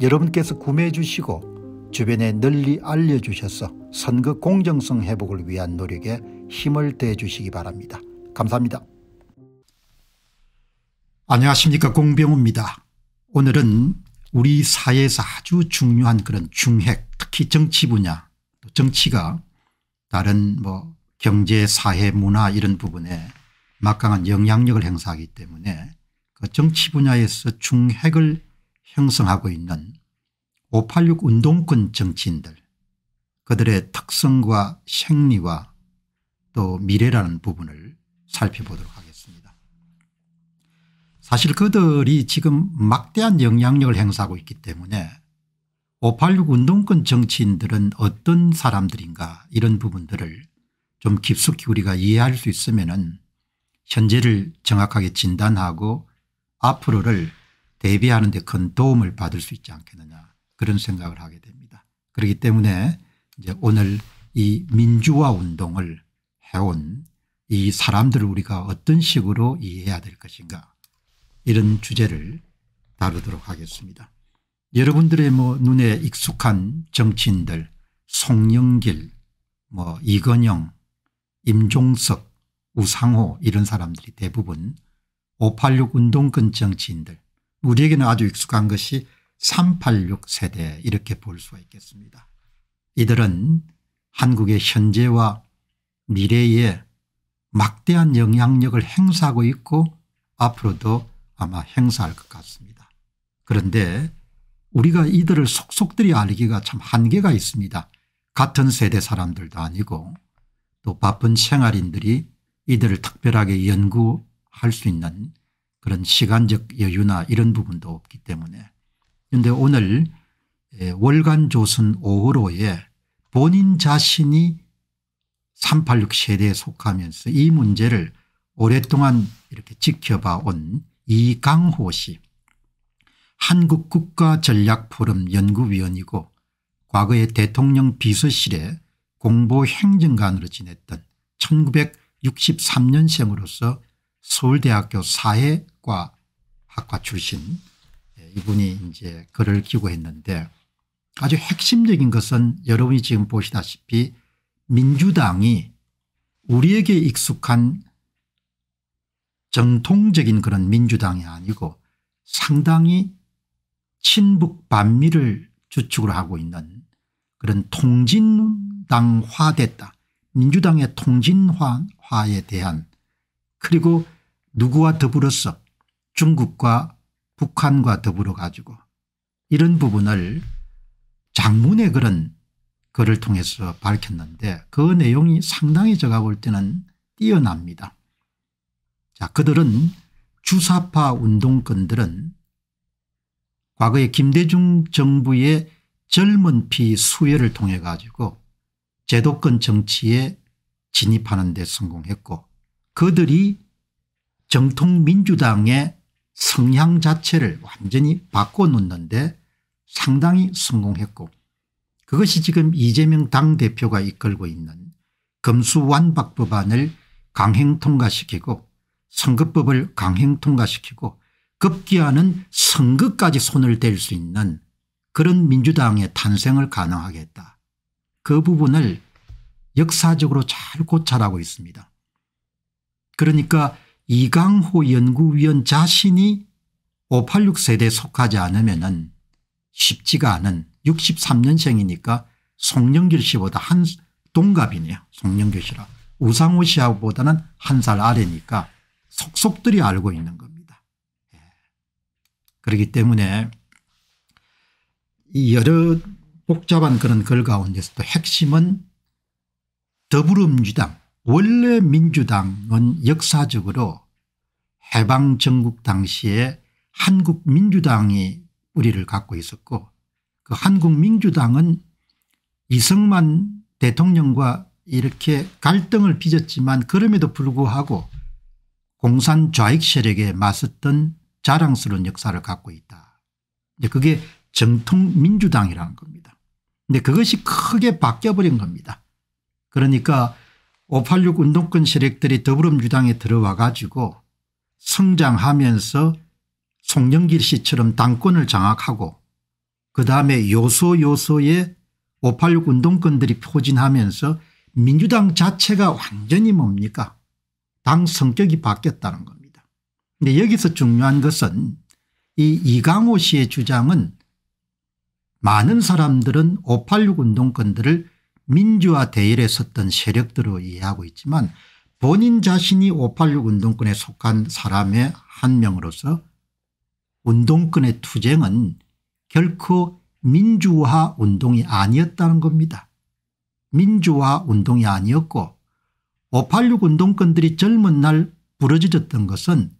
여러분께서 구매해 주시고 주변에 널리 알려주셔서 선거 공정성 회복을 위한 노력에 힘을 대 주시기 바랍니다. 감사합니다. 안녕하십니까 공병호입니다. 오늘은 우리 사회에서 아주 중요한 그런 중핵 특히 정치 분야 정치가 다른 뭐 경제 사회 문화 이런 부분에 막강한 영향력을 행사하기 때문에 그 정치 분야에서 중핵을 형성하고 있는 586 운동권 정치인들 그들의 특성과 생리와 또 미래라는 부분을 살펴보도록 하겠습니다. 사실 그들이 지금 막대한 영향력을 행사하고 있기 때문에 586 운동권 정치인들은 어떤 사람들인가 이런 부분들을 좀 깊숙이 우리가 이해할 수 있으면 현재를 정확하게 진단하고 앞으로를 대비하는 데 큰 도움을 받을 수 있지 않겠느냐 그런 생각을 하게 됩니다. 그렇기 때문에 이제 오늘 이 민주화 운동을 해온 이 사람들을 우리가 어떤 식으로 이해해야 될 것인가 이런 주제를 다루도록 하겠습니다. 여러분들의 뭐 눈에 익숙한 정치인들 송영길, 뭐 이건영, 임종석, 우상호 이런 사람들이 대부분 586 운동권 정치인들 우리에게는 아주 익숙한 것이 386 세대 이렇게 볼 수가 있겠습니다. 이들은 한국의 현재와 미래에 막대한 영향력을 행사하고 있고 앞으로도 아마 행사할 것 같습니다. 그런데 우리가 이들을 속속들이 알기가 참 한계가 있습니다. 같은 세대 사람들도 아니고 또 바쁜 생활인들이 이들을 특별하게 연구할 수 있는 그런 시간적 여유나 이런 부분도 없기 때문에 그런데 오늘 예, 월간 조선 5호로에 본인 자신이 386 세대에 속하면서 이 문제를 오랫동안 이렇게 지켜봐 온 이강호 씨 한국국가전략포럼 연구위원이고 과거에 대통령 비서실에 공보행정관으로 지냈던 1963년생으로서 서울대학교 사회과 학과 출신 예, 이분이 이제 글을 기고했는데 아주 핵심적인 것은 여러분이 지금 보시다시피 민주당이 우리에게 익숙한 정통적인 그런 민주당이 아니고 상당히 친북 반미를 주축을 하고 있는 그런 통진당화됐다. 민주당의 통진화에 대한 그리고 누구와 더불어서 중국과 북한과 더불어 가지고 이런 부분을 장문의 그런 글을 통해서 밝혔는데 그 내용이 상당히 제가 볼 때는 뛰어납니다. 자 그들은 주사파 운동권들은 과거에 김대중 정부의 젊은 피 수혜를 통해 가지고 제도권 정치에 진입하는 데 성공했고 그들이 정통 민주당의 성향 자체를 완전히 바꿔놓는데 상당히 성공했고 그것이 지금 이재명 당대표가 이끌고 있는 검수완박 법안을 강행 통과시키고 선거법을 강행 통과시키고 급기야는 선거까지 손을 댈 수 있는 그런 민주당의 탄생을 가능하겠다. 그 부분을 역사적으로 잘 고찰하고 있습니다. 그러니까 이강호 연구위원 자신이 586 세대에 속하지 않으면 쉽지가 않은 63년생이니까 송영길 씨보다 한 동갑이네요. 송영길 씨라. 우상호 씨하고보다는 한 살 아래니까 속속들이 알고 있는 겁니다. 예. 그렇기 때문에 이 여러 복잡한 그런 글 가운데서도 핵심은 더불어민주당 원래 민주당은 역사적으로 해방정국 당시에 한국민주당이 뿌리를 갖고 있었고 그 한국민주당은 이승만 대통령과 이렇게 갈등을 빚었지만 그럼에도 불구하고 공산 좌익 세력에 맞섰던 자랑스러운 역사를 갖고 있다. 이제 그게 정통 민주당이라는 겁니다. 근데 그것이 크게 바뀌어버린 겁니다. 그러니까 586 운동권 세력들이 더불어민주당에 들어와 가지고 성장하면서 송영길 씨처럼 당권을 장악하고 그다음에 요소 요소에 586 운동권들이 포진하면서 민주당 자체가 완전히 뭡니까 당 성격이 바뀌었다는 겁니다. 근데 여기서 중요한 것은 이 이강호 씨의 주장은 많은 사람들은 586 운동권들을 민주화 대열에 섰던 세력들로 이해하고 있지만 본인 자신이 586 운동권에 속한 사람의 한 명으로서 운동권의 투쟁은 결코 민주화 운동이 아니었다는 겁니다. 민주화 운동이 아니었고 586 운동권들이 젊은 날부러지졌던 것은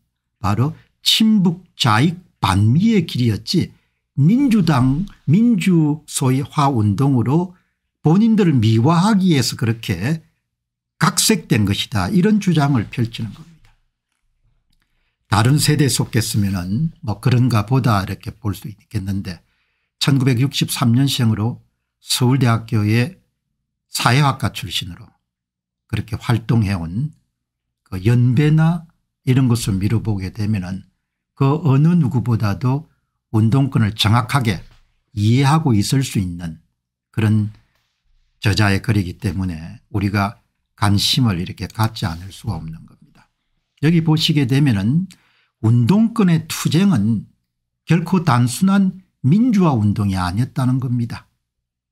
바로 친북 자익 반미의 길이었지 민주당 민주소위화 운동으로 본인들을 미화하기 위해서 그렇게 각색된 것이다 이런 주장을 펼치는 겁니다. 다른 세대에 속했으면 뭐 그런가 보다 이렇게 볼 수 있겠는데 1963년생으로 서울대학교의 사회학과 출신으로 그렇게 활동해온 그 연배나 이런 것을 미뤄보게 되면 그 어느 누구보다도 운동권을 정확하게 이해하고 있을 수 있는 그런 저자의 글이기 때문에 우리가 관심을 이렇게 갖지 않을 수가 없는 겁니다. 여기 보시게 되면은 운동권의 투쟁은 결코 단순한 민주화 운동이 아니었다는 겁니다.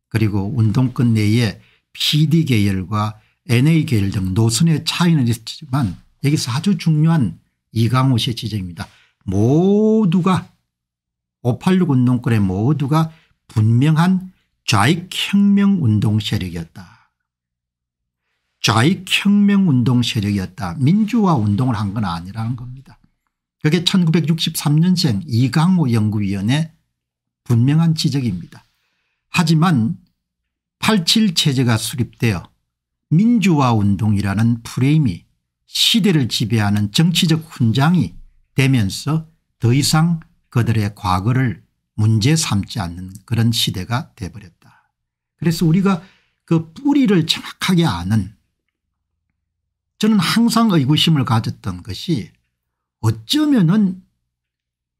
그리고 운동권 내에 PD 계열과 NA 계열 등 노선의 차이는 있지만 여기서 아주 중요한 이강호 씨의 지적입니다. 모두가 586 운동권의 모두가 분명한 좌익혁명운동 세력이었다. 좌익혁명운동 세력이었다. 민주화 운동을 한 건 아니라는 겁니다. 그게 1963년생 이강호 연구위원의 분명한 지적입니다. 하지만 87체제가 수립되어 민주화운동이라는 프레임이 시대를 지배하는 정치적 훈장이 되면서 더 이상 그들의 과거를 문제 삼지 않는 그런 시대가 돼버렸다. 그래서 우리가 그 뿌리를 정확하게 아는 저는 항상 의구심을 가졌던 것이 어쩌면은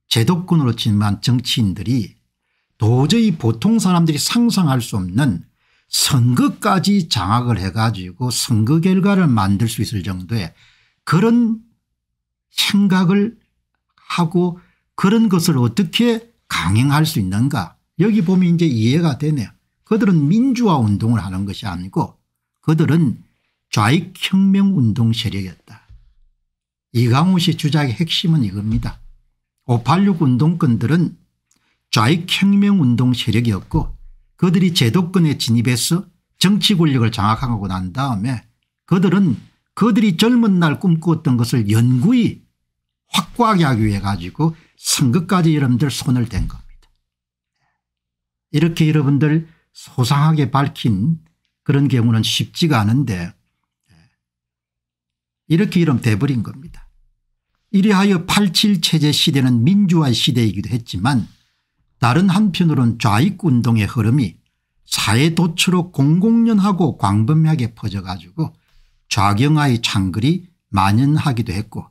제도권으로 치면 정치인들이 도저히 보통 사람들이 상상할 수 없는 선거까지 장악을 해가지고 선거 결과를 만들 수 있을 정도의 그런 생각을 하고 그런 것을 어떻게 강행할 수 있는가 여기 보면 이제 이해가 되네요. 그들은 민주화 운동을 하는 것이 아니고 그들은 좌익혁명 운동 세력이었다. 이강우 씨 주장의 핵심은 이겁니다. 586 운동권들은 좌익혁명 운동 세력이었고 그들이 제도권에 진입해서 정치 권력을 장악하고 난 다음에 그들은 그들이 젊은 날 꿈꾸었던 것을 연구히 확고하게 하기 위해 가지고 선거까지 여러분들 손을 댄 겁니다. 이렇게 여러분들 소상하게 밝힌 그런 경우는 쉽지가 않은데 이렇게 이름 돼버린 겁니다. 이리하여 87체제 시대는 민주화 시대이기도 했지만 다른 한편으론 좌익운동의 흐름이 사회 도처로 공공연하고 광범위하게 퍼져가지고 좌경화의 창글이 만연하기도 했고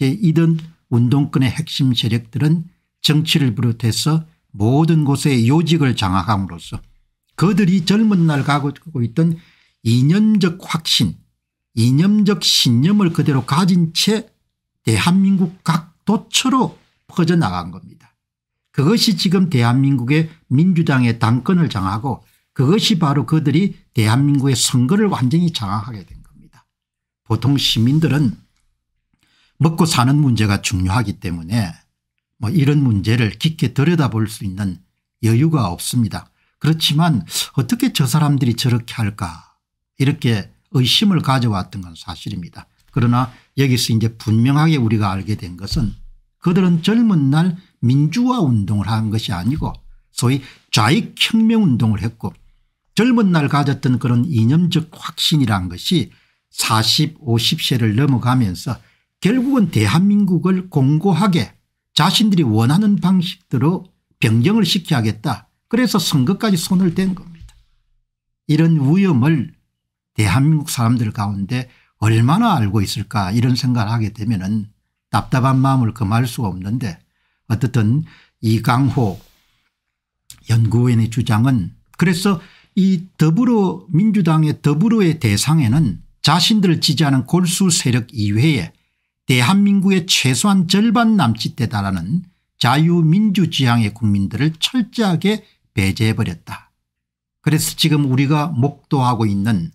제2던 운동권의 핵심 세력들은 정치를 비롯해서 모든 곳에 요직을 장악함으로써 그들이 젊은 날 가지고 있던 이념적 확신 이념적 신념을 그대로 가진 채 대한민국 각 도처로 퍼져나간 겁니다. 그것이 지금 대한민국의 민주당의 당권을 장하고 그것이 바로 그들이 대한민국의 선거를 완전히 장악하게 된 겁니다. 보통 시민들은 먹고 사는 문제가 중요하기 때문에 뭐 이런 문제를 깊게 들여다볼 수 있는 여유가 없습니다. 그렇지만 어떻게 저 사람들이 저렇게 할까 이렇게 의심을 가져왔던 건 사실입니다. 그러나 여기서 이제 분명하게 우리가 알게 된 것은 그들은 젊은 날 민주화 운동을 한 것이 아니고 소위 좌익혁명 운동을 했고 젊은 날 가졌던 그런 이념적 확신이란 것이 40, 50세를 넘어가면서 결국은 대한민국을 공고하게 자신들이 원하는 방식대로 변경을 시켜야겠다 그래서 선거까지 손을 댄 겁니다. 이런 위험을 대한민국 사람들 가운데 얼마나 알고 있을까 이런 생각을 하게 되면 은 답답한 마음을 금할 수가 없는데 어떻든 이강호 연구원의 주장은 그래서 이 더불어 민주당의 더불어의 대상에는 자신들을 지지하는 골수 세력 이외에 대한민국의 최소한 절반 남짓되다라는 자유민주지향의 국민들을 철저하게 배제해버렸다. 그래서 지금 우리가 목도하고 있는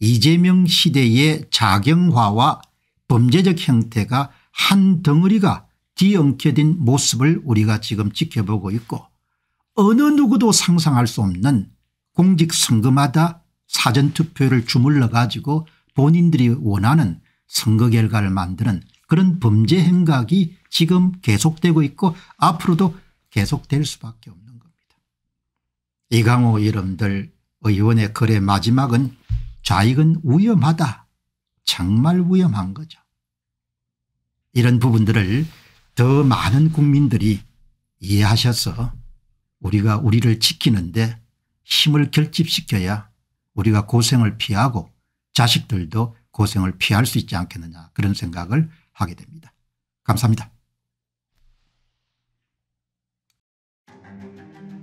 이재명 시대의 자경화와 범죄적 형태가 한 덩어리가 뒤엉켜진 모습을 우리가 지금 지켜보고 있고 어느 누구도 상상할 수 없는 공직선거마다 사전투표를 주물러 가지고 본인들이 원하는 선거 결과를 만드는 그런 범죄 행각이 지금 계속되고 있고 앞으로도 계속될 수밖에 없습니다. 이강호 이름들 의원의 글의 마지막은 좌익은 위험하다. 정말 위험한 거죠. 이런 부분들을 더 많은 국민들이 이해하셔서 우리가 우리를 지키는데 힘을 결집시켜야 우리가 고생을 피하고 자식들도 고생을 피할 수 있지 않겠느냐 그런 생각을 하게 됩니다. 감사합니다.